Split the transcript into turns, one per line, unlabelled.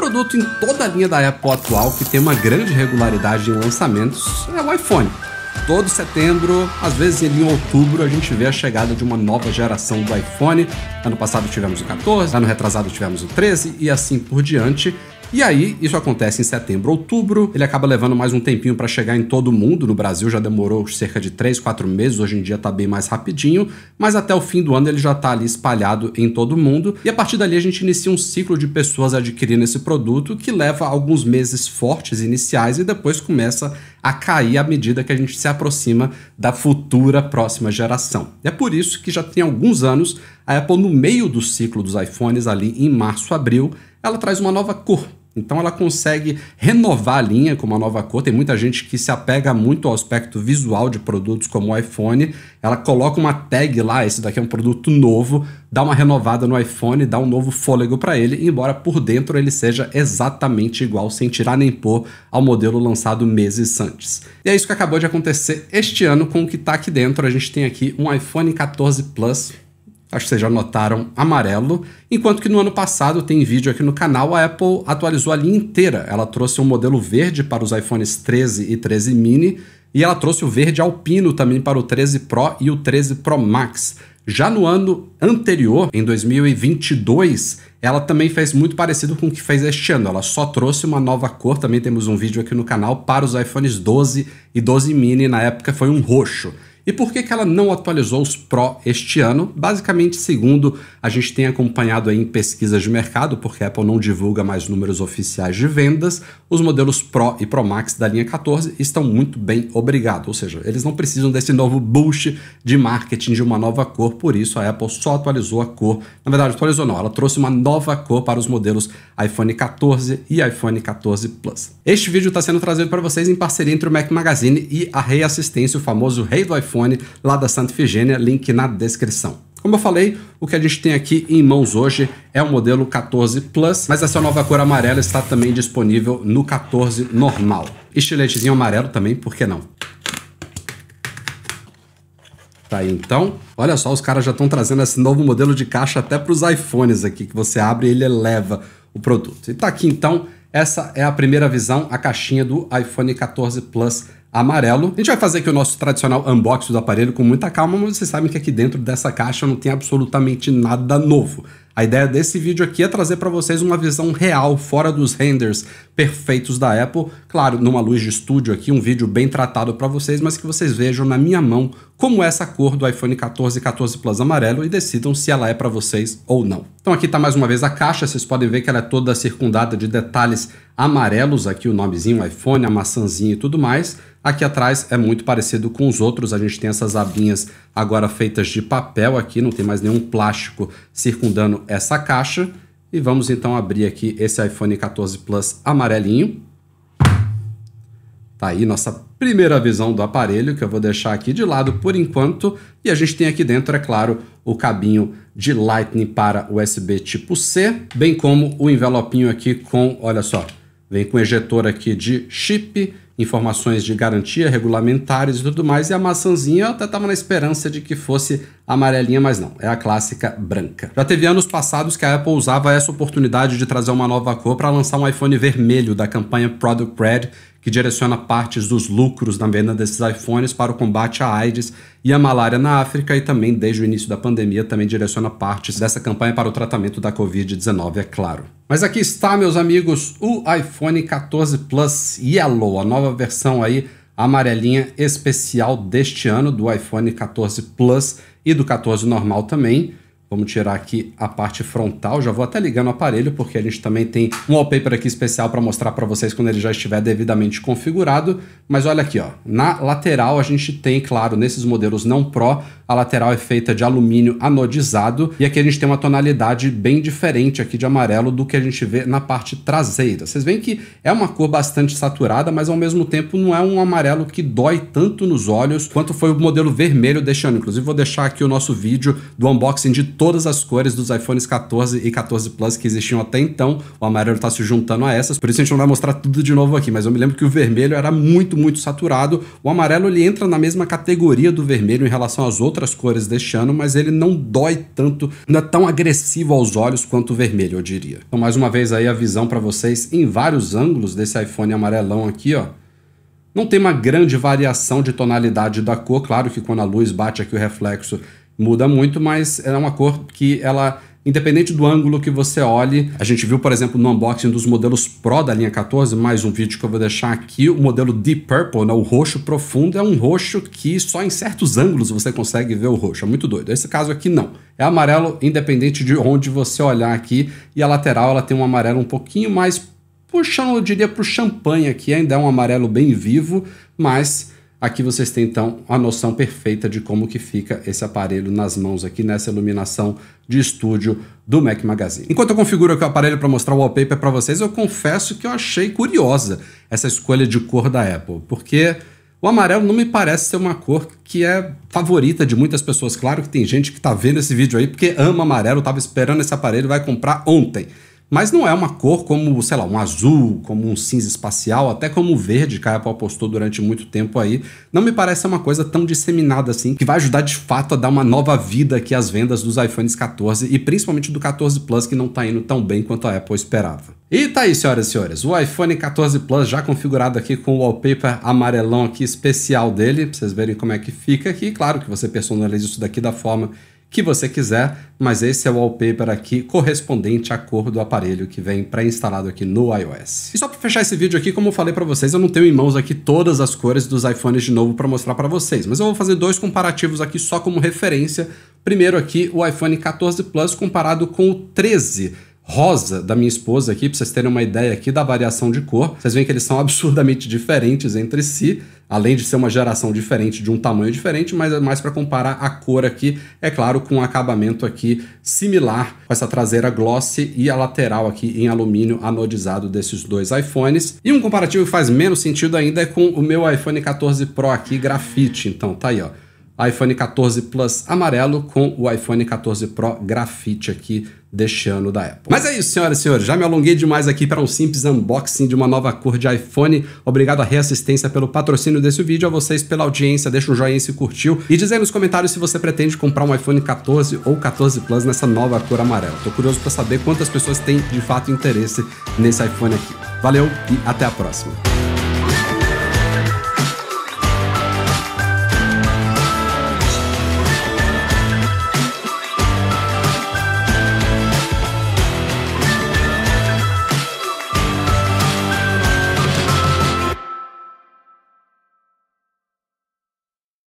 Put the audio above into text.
produto em toda a linha da Apple atual que tem uma grande regularidade em lançamentos é o iPhone. Todo setembro, às vezes em outubro, a gente vê a chegada de uma nova geração do iPhone. Ano passado tivemos o 14, ano retrasado tivemos o 13 e assim por diante. E aí, isso acontece em setembro, outubro, ele acaba levando mais um tempinho para chegar em todo mundo. No Brasil já demorou cerca de 3, 4 meses, hoje em dia tá bem mais rapidinho, mas até o fim do ano ele já tá ali espalhado em todo mundo. E a partir dali a gente inicia um ciclo de pessoas adquirindo esse produto que leva alguns meses fortes iniciais e depois começa a cair à medida que a gente se aproxima da futura próxima geração. É por isso que já tem alguns anos a Apple no meio do ciclo dos iPhones ali em março, abril, ela traz uma nova cor então ela consegue renovar a linha com uma nova cor. Tem muita gente que se apega muito ao aspecto visual de produtos como o iPhone. Ela coloca uma tag lá, esse daqui é um produto novo, dá uma renovada no iPhone, dá um novo fôlego para ele, embora por dentro ele seja exatamente igual, sem tirar nem pôr, ao modelo lançado meses antes. E é isso que acabou de acontecer este ano com o que está aqui dentro. A gente tem aqui um iPhone 14 Plus acho que vocês já notaram, amarelo, enquanto que no ano passado, tem vídeo aqui no canal, a Apple atualizou a linha inteira. Ela trouxe um modelo verde para os iPhones 13 e 13 mini, e ela trouxe o verde alpino também para o 13 Pro e o 13 Pro Max. Já no ano anterior, em 2022, ela também fez muito parecido com o que fez este ano. Ela só trouxe uma nova cor, também temos um vídeo aqui no canal, para os iPhones 12 e 12 mini, na época foi um roxo. E por que, que ela não atualizou os Pro este ano? Basicamente, segundo a gente tem acompanhado em pesquisas de mercado, porque a Apple não divulga mais números oficiais de vendas, os modelos Pro e Pro Max da linha 14 estão muito bem obrigados, ou seja, eles não precisam desse novo boost de marketing de uma nova cor, por isso a Apple só atualizou a cor. Na verdade, atualizou não, ela trouxe uma nova cor para os modelos iPhone 14 e iPhone 14 Plus. Este vídeo está sendo trazido para vocês em parceria entre o Mac Magazine e a Rei Assistência, o famoso rei do iPhone telefone lá da Santa Figênia, link na descrição. Como eu falei, o que a gente tem aqui em mãos hoje é o modelo 14 Plus, mas essa nova cor amarela está também disponível no 14 normal. Estiletezinho amarelo também, por que não? Tá aí então. Olha só, os caras já estão trazendo esse novo modelo de caixa até para os iPhones aqui, que você abre e ele eleva o produto. E tá aqui então, essa é a primeira visão, a caixinha do iPhone 14 Plus amarelo. A gente vai fazer aqui o nosso tradicional unboxing do aparelho com muita calma, mas vocês sabem que aqui dentro dessa caixa não tem absolutamente nada novo. A ideia desse vídeo aqui é trazer para vocês uma visão real, fora dos renders perfeitos da Apple, claro, numa luz de estúdio aqui, um vídeo bem tratado para vocês, mas que vocês vejam na minha mão como é essa cor do iPhone 14 e 14 Plus amarelo e decidam se ela é para vocês ou não. Então aqui está mais uma vez a caixa, vocês podem ver que ela é toda circundada de detalhes amarelos, aqui o nomezinho, o iPhone, a maçãzinha e tudo mais. Aqui atrás é muito parecido com os outros, a gente tem essas abinhas agora feitas de papel aqui, não tem mais nenhum plástico circundando essa caixa e vamos então abrir aqui esse iPhone 14 Plus amarelinho. Tá aí nossa primeira visão do aparelho, que eu vou deixar aqui de lado por enquanto. E a gente tem aqui dentro, é claro, o cabinho de Lightning para USB tipo C, bem como o envelopinho aqui com, olha só, vem com ejetor aqui de chip informações de garantia, regulamentares e tudo mais, e a maçãzinha eu até estava na esperança de que fosse amarelinha, mas não, é a clássica branca. Já teve anos passados que a Apple usava essa oportunidade de trazer uma nova cor para lançar um iPhone vermelho da campanha Product Red, que direciona partes dos lucros da venda desses iPhones para o combate à AIDS e à malária na África e também, desde o início da pandemia, também direciona partes dessa campanha para o tratamento da Covid-19, é claro. Mas aqui está, meus amigos, o iPhone 14 Plus Yellow, a nova versão aí amarelinha especial deste ano do iPhone 14 Plus e do 14 normal também. Vamos tirar aqui a parte frontal. Já vou até ligar no aparelho, porque a gente também tem um wallpaper aqui especial para mostrar para vocês quando ele já estiver devidamente configurado. Mas olha aqui, ó. na lateral a gente tem, claro, nesses modelos não Pro, a lateral é feita de alumínio anodizado. E aqui a gente tem uma tonalidade bem diferente aqui de amarelo do que a gente vê na parte traseira. Vocês veem que é uma cor bastante saturada, mas ao mesmo tempo não é um amarelo que dói tanto nos olhos quanto foi o modelo vermelho deste ano. Inclusive vou deixar aqui o nosso vídeo do unboxing de todas as cores dos iPhones 14 e 14 Plus que existiam até então. O amarelo está se juntando a essas, por isso a gente não vai mostrar tudo de novo aqui, mas eu me lembro que o vermelho era muito, muito saturado. O amarelo ele entra na mesma categoria do vermelho em relação às outras cores deste ano, mas ele não dói tanto, não é tão agressivo aos olhos quanto o vermelho, eu diria. Então, mais uma vez aí a visão para vocês em vários ângulos desse iPhone amarelão aqui, ó. Não tem uma grande variação de tonalidade da cor, claro que quando a luz bate aqui o reflexo muda muito, mas é uma cor que ela Independente do ângulo que você olhe, a gente viu, por exemplo, no unboxing dos modelos Pro da linha 14, mais um vídeo que eu vou deixar aqui, o modelo Deep Purple, né? o roxo profundo, é um roxo que só em certos ângulos você consegue ver o roxo, é muito doido. Esse caso aqui não, é amarelo independente de onde você olhar aqui, e a lateral ela tem um amarelo um pouquinho mais puxando, eu diria, para o champanhe aqui, ainda é um amarelo bem vivo, mas Aqui vocês têm então a noção perfeita de como que fica esse aparelho nas mãos aqui nessa iluminação de estúdio do Mac Magazine. Enquanto eu configuro aqui o aparelho para mostrar o wallpaper para vocês, eu confesso que eu achei curiosa essa escolha de cor da Apple, porque o amarelo não me parece ser uma cor que é favorita de muitas pessoas. Claro que tem gente que está vendo esse vídeo aí porque ama amarelo, estava esperando esse aparelho, vai comprar ontem. Mas não é uma cor como, sei lá, um azul, como um cinza espacial, até como o verde que a Apple apostou durante muito tempo aí. Não me parece uma coisa tão disseminada assim, que vai ajudar de fato a dar uma nova vida aqui às vendas dos iPhones 14 e principalmente do 14 Plus, que não tá indo tão bem quanto a Apple esperava. E tá aí, senhoras e senhores, o iPhone 14 Plus já configurado aqui com o wallpaper amarelão aqui especial dele, pra vocês verem como é que fica aqui. Claro que você personaliza isso daqui da forma que você quiser, mas esse é o wallpaper aqui correspondente à cor do aparelho que vem pré-instalado aqui no iOS. E só para fechar esse vídeo aqui, como eu falei para vocês, eu não tenho em mãos aqui todas as cores dos iPhones de novo para mostrar para vocês, mas eu vou fazer dois comparativos aqui só como referência. Primeiro aqui o iPhone 14 Plus comparado com o 13 rosa da minha esposa aqui, para vocês terem uma ideia aqui da variação de cor. Vocês veem que eles são absurdamente diferentes entre si, além de ser uma geração diferente, de um tamanho diferente, mas é mais para comparar a cor aqui, é claro, com um acabamento aqui similar, com essa traseira glossy e a lateral aqui em alumínio anodizado desses dois iPhones. E um comparativo que faz menos sentido ainda é com o meu iPhone 14 Pro aqui, grafite, então tá aí, ó iPhone 14 Plus amarelo com o iPhone 14 Pro grafite aqui deste ano da Apple. Mas é isso, senhoras e senhores. Já me alonguei demais aqui para um simples unboxing de uma nova cor de iPhone. Obrigado à Reassistência pelo patrocínio desse vídeo, a vocês pela audiência. Deixa um joinha se curtiu e diz aí nos comentários se você pretende comprar um iPhone 14 ou 14 Plus nessa nova cor amarela. Tô curioso para saber quantas pessoas têm de fato interesse nesse iPhone aqui. Valeu e até a próxima.